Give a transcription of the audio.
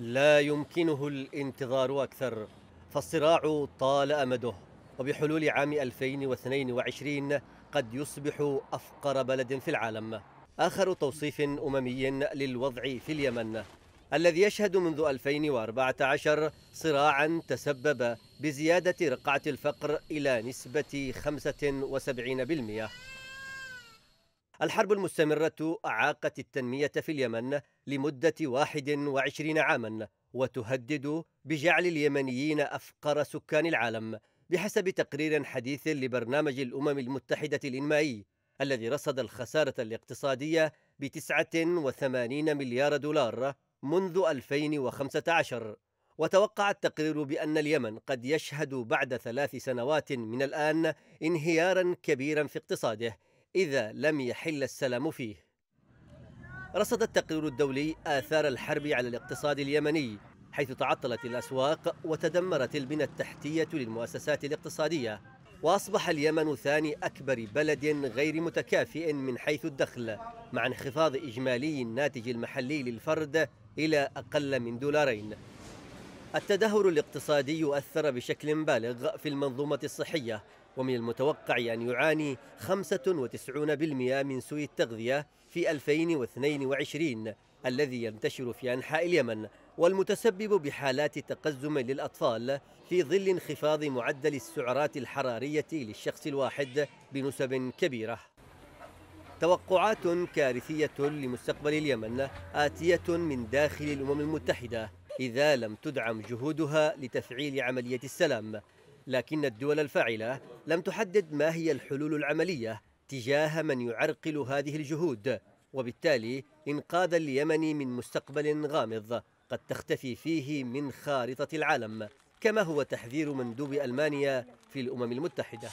لا يمكنه الانتظار أكثر فالصراع طال أمده وبحلول عام 2022 قد يصبح أفقر بلد في العالم آخر توصيف أممي للوضع في اليمن الذي يشهد منذ 2014 صراعا تسبب بزيادة رقعة الفقر إلى نسبة 75% الحرب المستمرة أعاقت التنمية في اليمن لمدة 21 عاما وتهدد بجعل اليمنيين أفقر سكان العالم بحسب تقرير حديث لبرنامج الأمم المتحدة الإنمائي الذي رصد الخسارة الاقتصادية ب 89 مليار دولار منذ 2015 وتوقع التقرير بأن اليمن قد يشهد بعد ثلاث سنوات من الآن انهيارا كبيرا في اقتصاده إذا لم يحل السلام فيه رصد التقرير الدولي آثار الحرب على الاقتصاد اليمني حيث تعطلت الأسواق وتدمرت البنى التحتية للمؤسسات الاقتصادية وأصبح اليمن ثاني أكبر بلد غير متكافئ من حيث الدخل مع انخفاض إجمالي الناتج المحلي للفرد إلى أقل من دولارين التدهور الاقتصادي أثر بشكل بالغ في المنظومة الصحية ومن المتوقع أن يعاني 95% من سوء التغذية في 2022 الذي ينتشر في أنحاء اليمن والمتسبب بحالات تقزم للأطفال في ظل انخفاض معدل السعرات الحرارية للشخص الواحد بنسب كبيرة توقعات كارثية لمستقبل اليمن آتية من داخل الأمم المتحدة إذا لم تدعم جهودها لتفعيل عملية السلام لكن الدول الفاعلة لم تحدد ما هي الحلول العملية تجاه من يعرقل هذه الجهود وبالتالي إنقاذ اليمن من مستقبل غامض قد تختفي فيه من خارطة العالم كما هو تحذير مندوب ألمانيا في الأمم المتحدة